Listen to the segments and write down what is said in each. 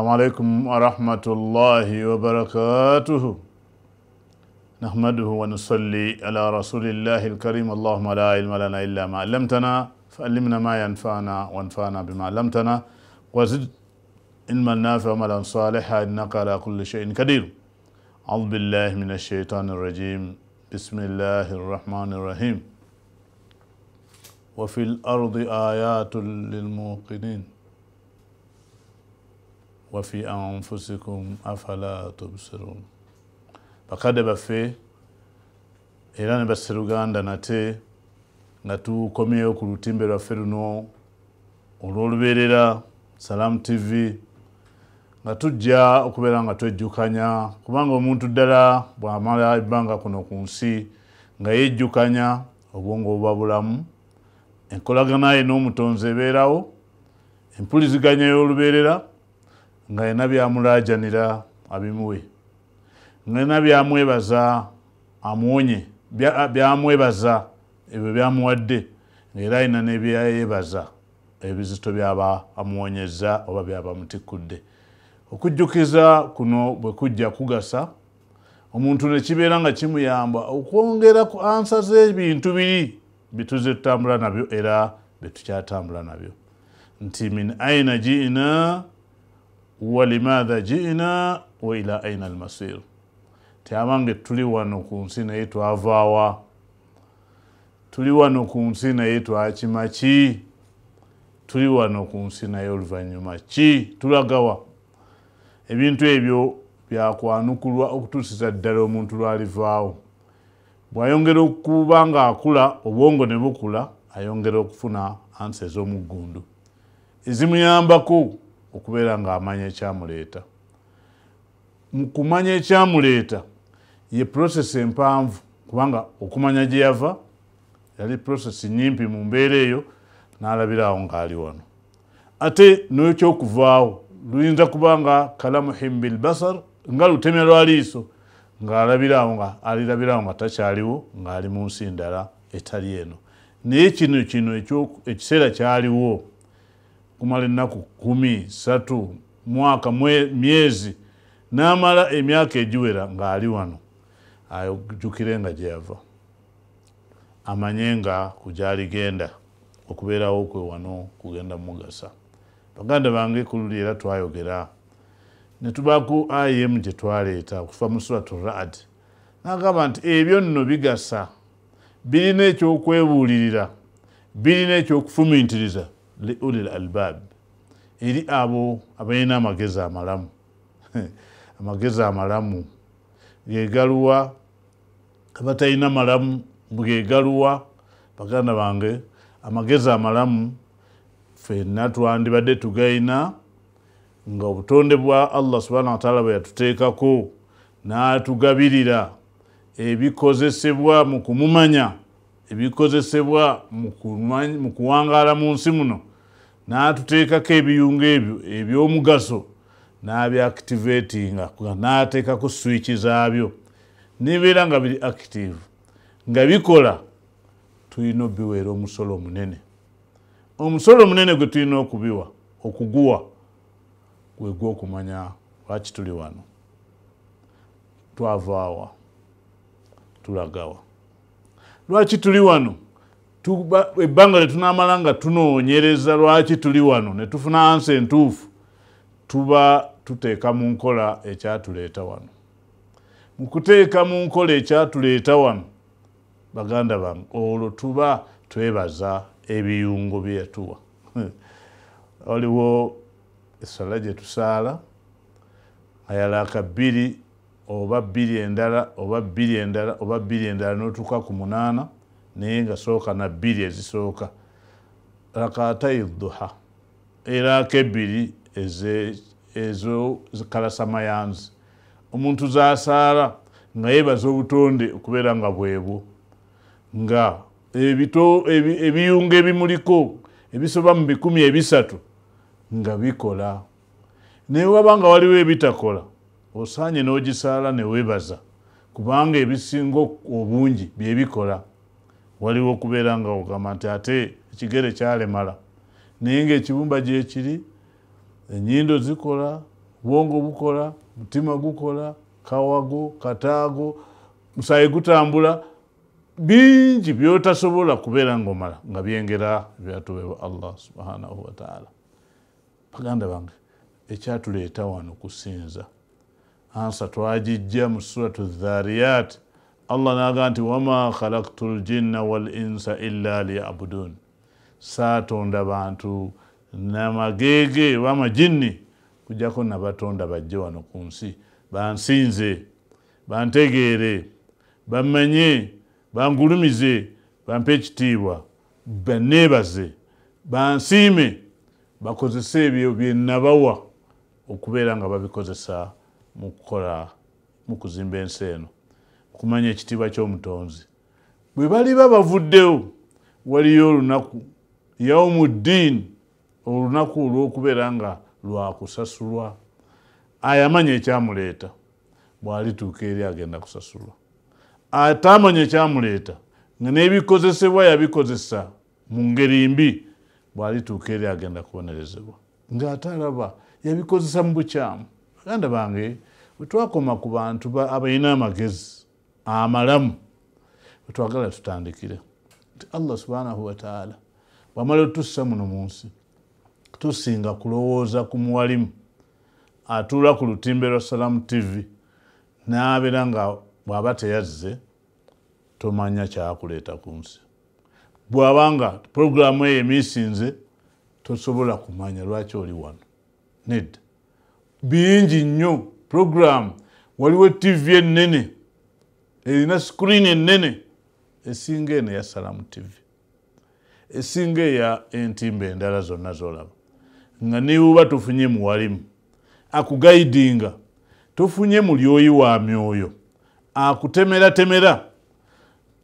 السلام عليكم ورحمة الله وبركاته نحمده ونصلي على رسول الله الكريم اللهم لا علم لنا إلا ما علمتنا فعلمنا ما ينفعنا وانفعنا بما علمتنا وزد علما نافعا وعملا صالحا إنك على كل شيء قدير أعوذ بالله من الشيطان الرجيم بسم الله الرحمن الرحيم وفي الأرض آيات للموقنين wafi anfusikum afala tubsirun bakadde baffe era ne baseruganda nate nga tukomyeyo ku lutimbe lwaffe luno olwoluberera salaamu tv nga tujja okubeera nga twejjukanya kubanga omuntu ddala bwamala ebbanga kuno ku nsi nga yejjukanya obwongo obwa bulamu enkolagana ye n'omutonzi ebeerawo empuliziganya y'oluberera nga yina byamulaajanira abimuwe nga yina byamwebaza amuwonye byamwebaza ebyo byamuwadde ngaera ayina nebyayebaza ebizito byaba amuwonyeza oba byaba mutikudde okujjukiza kuno bwe kujja kugasa omuntu nekibeera nga kimuyamba okwongera ku ansa z'ebintu biri bituze tutambula nabyo era betukyatambula nabyo nti min aina jiina walimatha jina waila aina almasir tyamange tuli wano ku nsi naye twavaawa tuli wano ku nsi naye twakima ki tuli wano ku nsi naye oluvanyuma ki tulagawa ebintu ebyo byakwanukulwa okutuusiza ddala omuntu lwalivaawo bw'ayongera okuba ng'akula obwongo ne bukula ayongera okufuna ansa ez'omuggundu ezimuyambako okubeera ngaamanya ekyamuleeta mukumanya ekyamuleeta ye process empanvu kubanga okumanya gyeyava yali process nyimpi mu mbeera eyo n'alabiraawo ngaali wano ate nekyokuvaawo luyinza kuba nga kalamuhim bilbasar nga lutemya lwaliiso ngaalabiraawo nga alirabiraawo nga takyaliwo ng'ali mu nsi ndala etali eno naye kino kino ekiseera kyaliwo kumala ennaku kumi satu mwaka mwe, myezi n'amala emyaka egiwera ng'ali wano ajukire nga gyeyava amanye nga kugyali genda okubeerawo kwe wano kugenda mugasa baganda bange kululi era twayogera ne tubaku im gye twaleeta okufa mu suraturaad n'agamba nti ebyo nno bigasa birina ekyokwebuulirira birina ekyokufumintiriza liuli albab eri abo abalina amagezi amalamu amagezi amalamu gegaluwa abatalina malamu bwegaluwa baganda bange amagezi amalamu fenna twandibadde tugalina nga obutonde bwa allah subhana wataala bwe yatuteekako n'atugabirira ebikozesebwa mu kumumanya ebikozesebwa mu kuwangaala mu nsi muno n'atuteekako ebiyungo ebyo eby'omugaso n'abyactivatinga n'ateekaku swiki zaabyo nibeera nga biri active nga bikola tulina obiweera omusolo omunene omusolo omunene gwe tulina okubiwa okuguwa gwe gwokumanya lwaki tuli wano twavaawa tulagawa lwaki tuli wano ebbanga lye tunaamala nga tunoonyereza lwaki tuli wano ne tufuna ansa entuufu tuba tuteeka mu nkola ekyatuleeta wano mu kuteeka mu nkola ekyatuleeta wano baganda bange olwo tuba twebaza ebiyungo bye yatuwa waliwo essala gye tusaala ayalaaka bbiri oba bbiri endala oba bbiri endala oba bbiri endala n'otuuka ku munaana naye nga sooka na bbiri ezisooka rakaatai duha eraako ebbiri ezokalasamayanzi omuntu zasaala nga yeebaza obutonde okubeera nga bwebwo nga ebiyunga ebimuliko ebisoba mu bikumi ebisatu nga bikola naye waba nga waliwo ebitakola osaanye n'ogisaala ne weebaza kubanga ebisinga obungi byebikola waliwo okubeera nga ogamba nti ate ekigere kyalemala naye ngaekibumba gyekiri enyindo zikola bwongo bukola mutima gukola kawago kataago musaayi gutambula bingi byotasobola kubeera ngaomala nga byengera byatuweebwa allah subhanahu wataala baganda bange ekyatuleeta wano kusinza ansa twagijja mu suratu dhariyaati allah naga nti wama khalaktu ljinna walinsa illa liyabudun satonda bantu namagege bamajinni kujjako nabatonda bajje wano ku nsi bansinze bantegeere bamanye bangulumize bampe ekitiibwa baneebaze bansiime bakozese ebyo byenabawa okubeera nga babikozesa mukukola mu kuzimba ensi eno okumanya ekitiibwa ky'omutonzi bwe baliba bavuddewo waliyo olunaku yaumuddiini olunaku olw'okubeera nga lwakusasulwa ayamanya ekyamuleeta bw'alituuka eri agenda kusasulwa atamanya ekyamuleeta nga n'ebikozesebwa yabikozesa mu ngeri mbi bw'alituuka eri agenda kubonerezebwa ng'ate alaba yabikozesa mu bukyamu baganda bange bwe twakoma ku bantu abalina amagezi amalamu wetwagala tutandikire nti allah subhanahu wataala wamala otussa muno mu nsi tusinga kulowooza ku muwalimu atuula ku lutimbe lwa salaamu tivi naabeera nga bw'aba teyazze tomanya kyakuleeta ku nsi bwabanga puroguraamu eyo emiisinze tosobola kumanya lwaki oli wano nedda bingi nnyo puroguraamu waliwo tivi ennene erina sikuriini ennene esinga eno eya salamu tivi esinga eya entimba endala zonna zolaba nga niwuba tufunye muwalimu akugaidinga tufunye mulyoyi wa myoyo akutemeratemera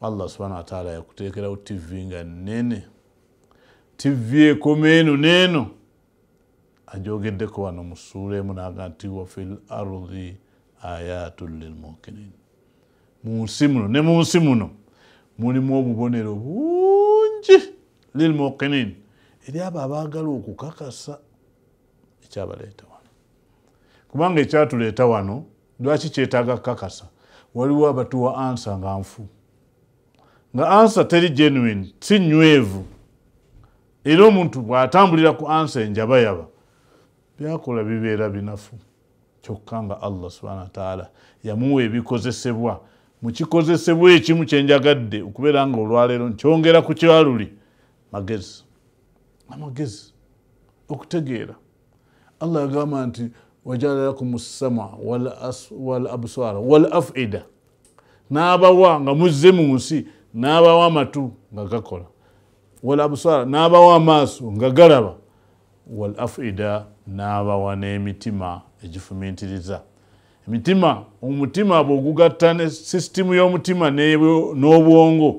allah subhana wataala yakuteekerawo tivi nga nnene tivi ekoma eno neeno ajogeddeko wano musuulemu naga nti wa fi lardi ayatun lilmukinin mu nsi muno ne mu nsi muno mulimu obubonero bungi lil mukinin eri abo abaagala okukakasa ekyabaleeta wano kubanga ekyatuleeta wano lwaki kyetaaga kukakasa waliwo abatuwa ansa nga nfu nga ansa teri genuine si nywevu era omuntu bw'atambulira ku ansa enjabayaba byakola bibeera binafu kyokka nga allah subhana wataala yamuwa ebikozesebwa mukikozesebwa ekimu kyenjagadde okubeera nga olwaleero nkyongera ku kyaluli magezi amagezi okutegeera allah yagamba nti wajala lakum ssama wal abswara wal afida n'abawa nga muzze mu nsi n'abawa amatu nga gakola wal abswara n'abawa amaaso nga galaba wal afida n'abawa n'emitima egifumintiriza mitima omutima bwe ogugatta ne sisitimu y'omutima n'obwongo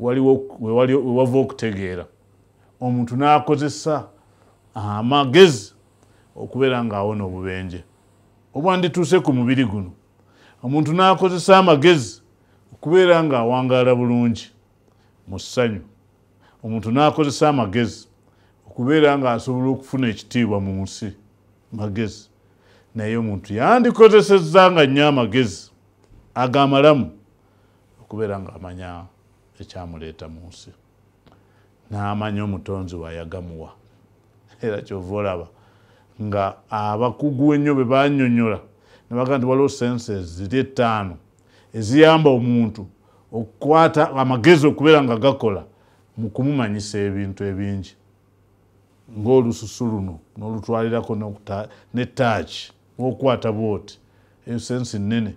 wewava okutegeera omuntu n'akozesa amagezi okubeera ng'awona obubenje obwandituuse ku mubiri guno omuntu n'akozesa amagezi okubeera ng'awangaala bulungi mu ssanyu omuntu n'akozesa amagezi okubeera ng'asobola okufuna ekitiibwa mu nsi magezi naye omuntu yandikozeseza nga nnyo amagezi agamalamu okubeera ngaamanya ekyamuleeta mu nsi n'amanya omutonzi waayagamuwa era kyova olaba nga abakugu ennyo bwe banyonyola ne bagaa nti waliwo sense ziri ettaano eziyamba omuntu okukwata amagezi okubeera nga gakola mu kumumanyisa ebintu ebingi ng'olususu luno n'olutwalirako n'ettaaki okwata bwoti ensensi nene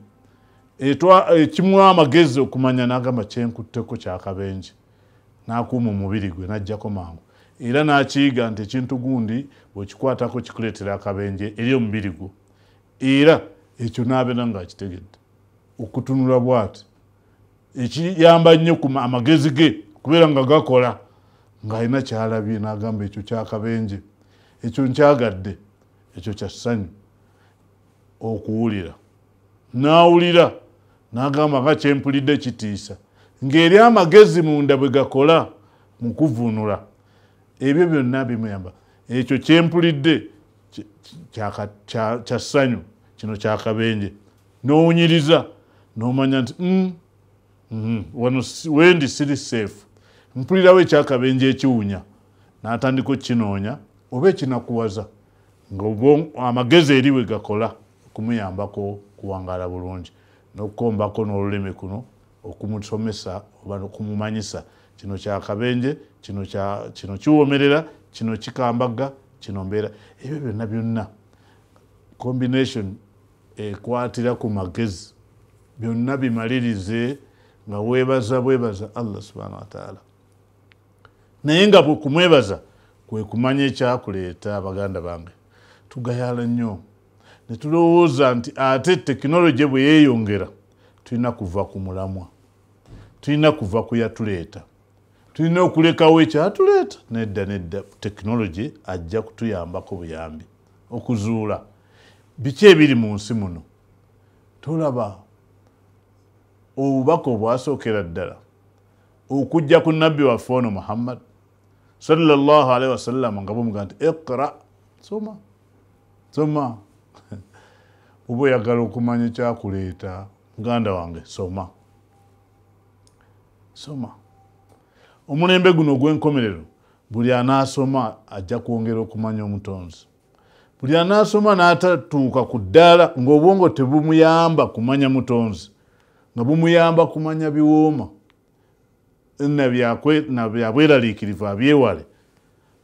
ekimu amagezi okumanya nagamba kyenkutteko kyakabenje nakuuma omubiri gwe najjako mangu era nakiyiga nti ekintu gundi bwekikwatako kikuleetera akabenje eri omubiri gwo era ekyo nabeera nga akitegedde okutunula bwati ekiyamba nnyo ku amagezi ge kubeera nga gakola ng'alina kyalabye nagamba ekyo kyakabenje ekyo nkyagadde ekyo kyassanyu okuwulira naawulira n'agamba nga kyempulidde kitiisa ng'eri amagezi munda bwe gakola mu kuvuunula ebyo byonna bimuyamba ekyo kyempulidde kya ssanyu kino kyakabenje noowunyiriza noomanya nti mm, mm-hmm, wano wendi siri seefu mpulirawo ekyakabenje ekiwunya n'atandika okkinoonya oba ekinakuwaza ngaamagezi eri bwe gakola kumuyambako kuwangala bulungi n'okukombako n'olulimi kuno okumusomesa oba okumumanyisa kino kyakabenje kino kiwomerera kino kikambaga kino mbeera ebyo byonna byonna combination ekwatira ku magezi byonna bimalirize nga webaza bwebaza allah subhana wataala naye nga kumwebaza kwekumanya ekyakuleeta abaganda bange tugayala nnyo netulowooza nti ate tekinologi bwe yeeyongera tulina kuva ku mulamwa tulina kuva ku yatuleeta tulina okulekawo ekyatuleeta nedda nedda tekinologi ajja kutuyambako buyambi okuzuula biki ebiri mu nsi muno tolaba obubaka obwasookera ddala okujja ku nabbi waffe ono muhammad salllah alaihi wasallam nga bumuga nti ikra soma soma oba oyagala okumanya ekyakuleeta muganda wange soma soma omulembe guno ogw'enkomerero buli anaasoma ajja kwongera okumanya omutonzi buli anaasoma n'atatuuka ku ddaala ng'obwongo tebumuyamba kumanya mutonzi nga bumuyamba kumanya biwooma nabyabweraliikirivu abyewale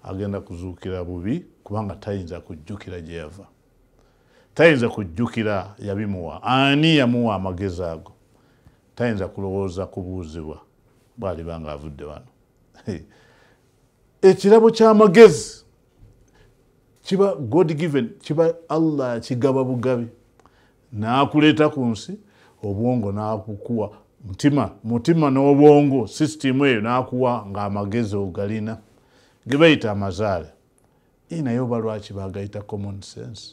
agenda kuzuukira bubi kubanga tayinza kujjukira gye yava tayinza kujjukira yabimuwa ani yamuwa amagezi ago tayinza kulowooza kubuuzibwa bwaliba nga avudde wano ekirabo kyamagezi kiba god given kiba allah akigaba bugabi naakuleeta ku nsi obwongo naakukuwa mutima mutima n'obwongo sisitimu eyo naakuwa nga amagezi ogalina gebayita amazaale ye naye oba lwaki bagayita common sense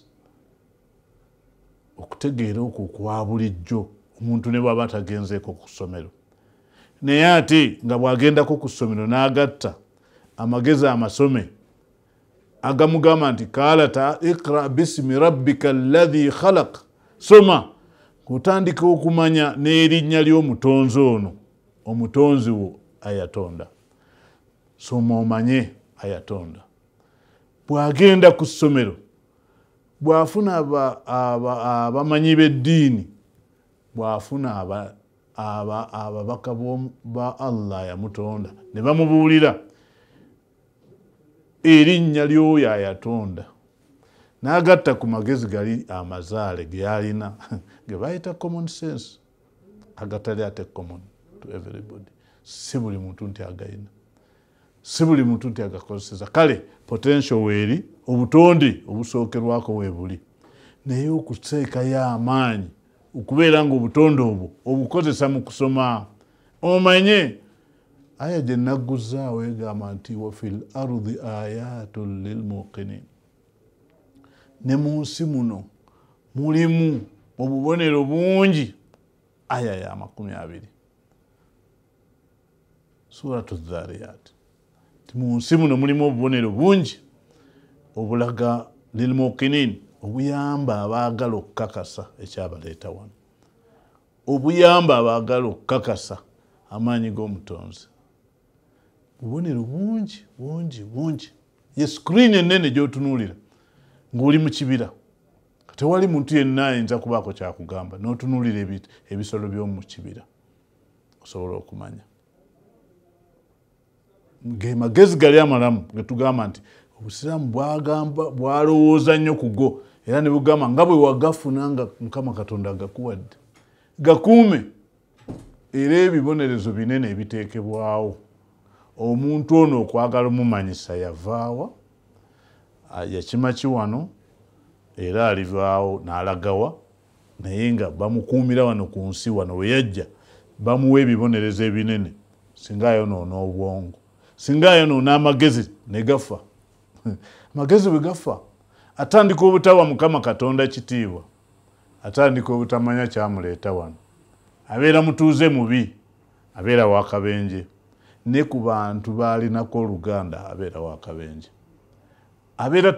okutegeera okwo kwa bulijjo omuntu ne bwaba atagenzeeko ku ssomero naye ate nga bw'agendako ku ssomero n'agatta amagezi amasome agamugamba nti kaala ta ikra bisimi rabbika lladhi khalaq soma ng'otandika okumanya n'erinnya ly'omutonzi ono omutonzi wo ayatonda soma omanye ayatonda bw'agenda ku ssomero bwafuna abamanyi beddiini bwafuna ababaka ba allah yamutonda ne bamubuulira erinnya lyoyo ayatonda n'agatta ku magezi gali amazaale geyalina ge bayita common sense agatali ate common to everybody si buli muntu nti agayina si buli muntu nti agakozeseza kale potential weeri obutonde obusookerwako webuli naye okuteekayo amaanyi okubeera nga obutonde obwo obukozesa mu kusoma omanye aya gye nnagguzaawo egamba nti wa fi l ardi ayaatun lilmuqinin ne mu nsi muno mulimu obubonero bungi aya ya makumi abiri suratu dhariyat ti mu nsi muno mulimu obubonero bungi obulaga lilmuqinini obuyamba abaagala okukakasa ekyabaleeta wano obuyamba abaagala okukakasa amaanyi g'omutonzi bubonero bungi bungi bungi yeskrini enene gyotunuulira ngaoli mu kibira tewali muntu yenna ayinza kubaako kyakugamba notunuulira ebisolo by'omu kibira osobola okumanya gemagezi gali amalamu getugamba nti obusiraamu bwagamba bwalowooza nnyo ku go era ne bugamba nga bwe wagafuna nga mukama katonda gakuwadde gakuume era ebibonerezo binene ebiteekebwawo omuntu ono okwagala omumanyisa yavaawa yakimaki wano era alivaawo n'alagawa naye nga bamukuumira wano ku nsi wano we yajja bamuwa ebibonerezo ebinene singa ayonoona obwongo singa ayonoona amagezi ne gafa magezi bwe gafa atandika obutawa mukama katonda kitiibwa atandika obutamanya kyamuleeta wano abeera mutuuze mubi abeera wakabenje ne ku bantu baalinako oluganda abeera wakabenje abeera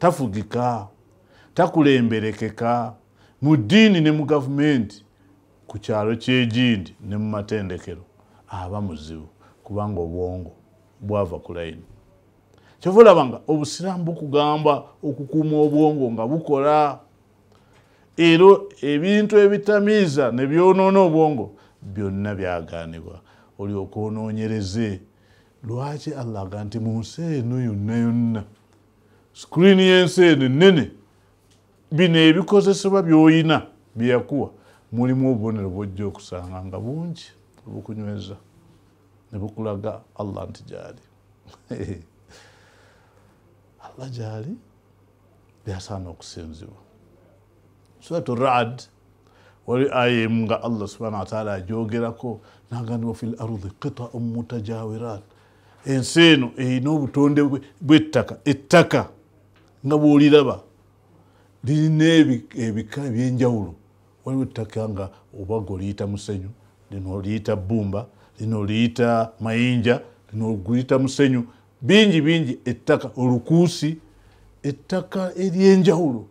tafugika takulemberekeka mu ddiini ne mu gavumenti ku kyalo kyegindi ne mu matendekero aba muzibu kubanga obwongo bwava ku layini kyovaolabanga obusiraamu bukugamba okukuuma obwongo nga bukola ero ebintu ebitamiiza nebyonoona obwongo byonna byaganibwa olyoka onoonyereze lwaki allah aga nti mu nsi eno yonna yonna sikuriini y'ensi eno ennene bino ebikozesebwa byoyina byeyakuwa mulimu obubonero bwojja okusanga nga bungi obukunyweza nebukulaga allah nti gyali kuba gyali byasaana okusinzibwa suratu rad wali ayim nga allah subhanau wataala ajogerako nagandibwa fi lardi qitaun mutajawirat ensi eno erina obutonde bwettaka ettaka nga bwoliraba lirina ebika ebyenjawulo waliwo ettaka nga obaga oliyita musenyu lino oliyita bumba lino oliyita mayinja lino oguyita musenyu bingi bingi ettaka olukuusi ettaka eryenjawulo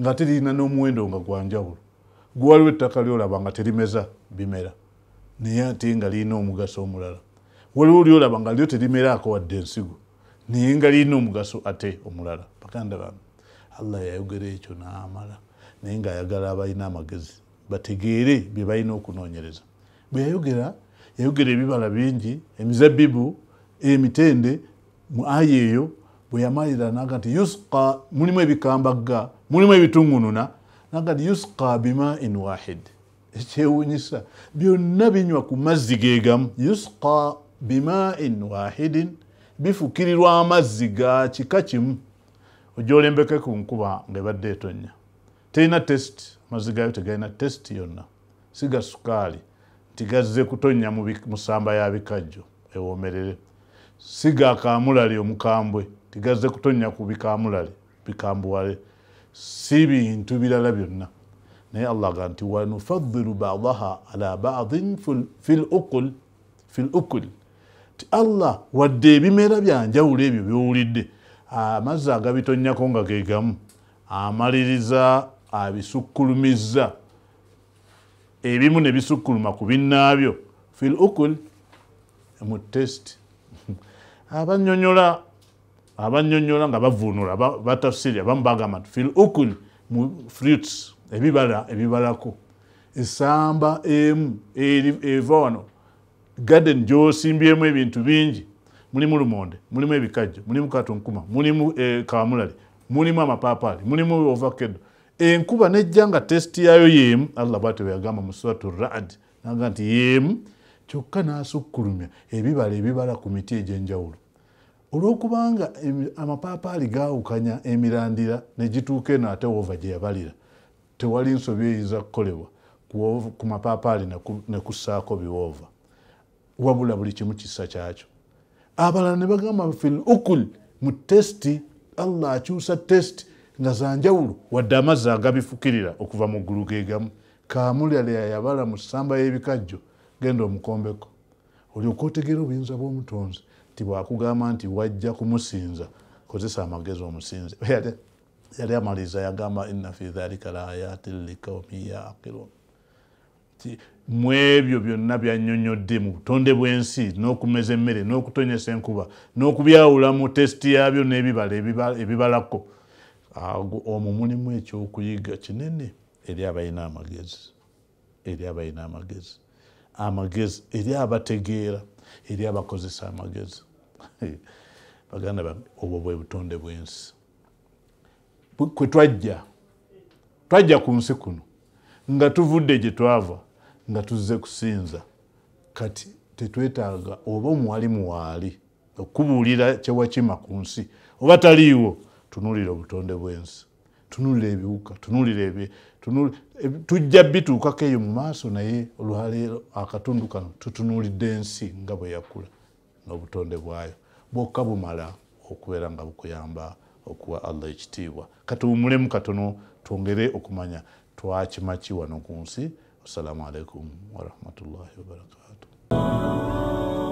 nga teririna n'omuwendo nga gwanjawulo gwaliwo ettaka lyolaba nga terimeza bimera naye ate nga lirina omugaso omulala waliwo lyolaba nga lyo terimeraako wadde ensigo naye nga lirina omugaso ate omulala baganda bano allah yayogera ekyo n'amala naye ngaayagala abalina amagezi bategeere bye balina okunoonyereza bwe yayogera yayogera ebibala bingi emizabibu emitende mu aya eyo bwe yamalira naga nti yusqa mulimu ebikambagga mulimu ebitungununa naga nti yusqa bimain wahid ekyewunyisa byonna binywa ku mazzi geegamu yusqa bimain wahidin bifukirirwa amazzi ga kika kimu ojyolembeke ku nkuba ngaebadde etonya terina test amazzi gaayo tegalina test yonna siga sukaali nti gazze kutonya mu samba ya bikajjo ewomerere siga akamulali omukambwe tigaze kutonya ku bikamulali bikambuwale si bintu birala byonna naye allah agaa nti wanufadilu badaha ala badin fi lukul ti allah wadde ebimera byanjawulo ebyo byowulidde amazzi agabitonyako nga gegamu amaliriza abisukkulumiza ebimu ne bisukkuluma ku binnaabyo fi lukul mu testi abanyonyola abanyonyola nga bavuunula batafsiri abamu bagamba nti fil ukul mu fruits ebibala ebibalako esamba emu eva wano garden gyosimbyemu ebintu bingi mulimu lumonde mulimu ebikajjo mulimu katunkuma mulimu eh, kawamulale mulimu amapaapaali mulimu ovakedo enkuba nejja nga testi yaayo yeemu allah bwate weyagamba mu suratu rad naga nti yeemu kyokka n'asukkulumya ebibala ebibala ku miti egy'enjawulo olwokubanga amapaapaali gaawukanya emirandira negituuka eno ate wova gyeyabalira tewali nsobi eyinza kukolebwa ku mapaapaali nekussaako biwoova wabula buli kimu kisa kyakyo abalala ne bagamba fil ukul mu testi allah akyusa testi nga zanjawulo wadde amazzi agabifukirira okuva mu ggulu geegamu kamulala yayabala mu ssamba y'ebikajjo genda omukombeko olyoka otegeera obuyinza bw'omutonzi ti bwakugamba nti wajja kumusinza kozesa amagezi omusinze yali amaliriza yagamba inna fi dhalika layatin likaumi yaakirun mu ebyo byonna byannyonnyodde mu butonde bw'ensi n'okumeza emmere n'okutonyesa enkuba n'okubyawula mu testi yabyo n'ebibala ebibalako ago omwo mulimu ekyokuyiga kinene eri abalina amagezi eri abalina amagezi amagezi eri abategeera eri abakozesa amagezi baganda bange obwo bwe butonde bwensi kwe twajja twajja ku nsi kuno nga tuvudde gye twava nga tuzze kusinza kati tetwetaaga oba omuwali muwaali okubuulira kyewakima ku nsi oba taliiwo tunuulira obutonde bw'ensi tunulira ebiwuka tunulira tujja bituukako eyo mu maaso naye olwaleero akatundu kano tutunulidde ensi nga bwe yakula n'obutonde bwayo bwokka bumala okubeera nga bukuyamba okuwa allah ekitiibwa katuwumulemu katono twongere okumanya twakimaki wano ku nsi assalaamu alaikum warahmatullahi wabarakatuh